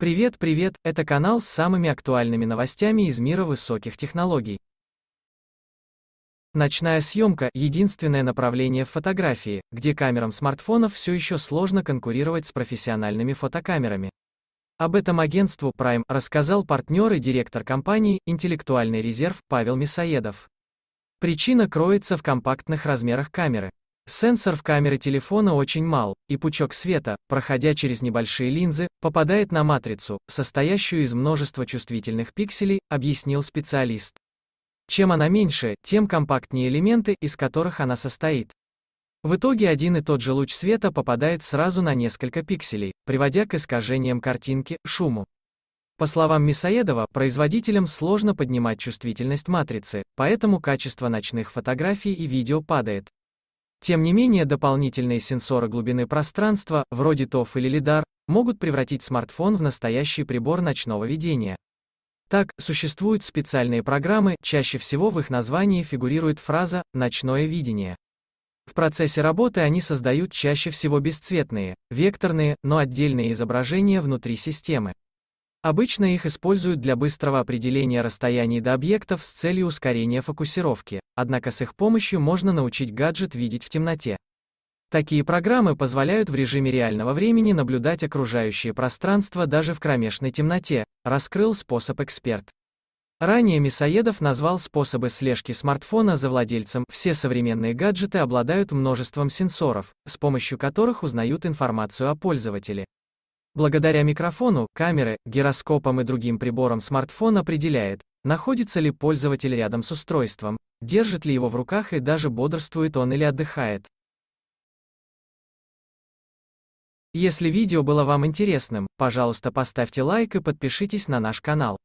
Привет, привет, это канал с самыми актуальными новостями из мира высоких технологий. Ночная съемка – единственное направление в фотографии, где камерам смартфонов все еще сложно конкурировать с профессиональными фотокамерами. Об этом агентству Prime рассказал партнер и директор компании «Интеллектуальный резерв» Павел Мисоедов. Причина кроется в компактных размерах камеры. Сенсор в камере телефона очень мал, и пучок света, проходя через небольшие линзы, попадает на матрицу, состоящую из множества чувствительных пикселей, объяснил специалист. Чем она меньше, тем компактнее элементы, из которых она состоит. В итоге один и тот же луч света попадает сразу на несколько пикселей, приводя к искажениям картинки, шуму. По словам Мисоедова, производителям сложно поднимать чувствительность матрицы, поэтому качество ночных фотографий и видео падает. Тем не менее дополнительные сенсоры глубины пространства, вроде ТОФ или лидар, могут превратить смартфон в настоящий прибор ночного видения. Так, существуют специальные программы, чаще всего в их названии фигурирует фраза «ночное видение». В процессе работы они создают чаще всего бесцветные, векторные, но отдельные изображения внутри системы. Обычно их используют для быстрого определения расстояний до объектов с целью ускорения фокусировки, однако с их помощью можно научить гаджет видеть в темноте. Такие программы позволяют в режиме реального времени наблюдать окружающее пространство даже в кромешной темноте, раскрыл способ эксперт. Ранее Мисоедов назвал способы слежки смартфона за владельцем. Все современные гаджеты обладают множеством сенсоров, с помощью которых узнают информацию о пользователе. Благодаря микрофону, камеры, гироскопам и другим приборам смартфон определяет, находится ли пользователь рядом с устройством, держит ли его в руках и даже бодрствует он или отдыхает. Если видео было вам интересным, пожалуйста поставьте лайк и подпишитесь на наш канал.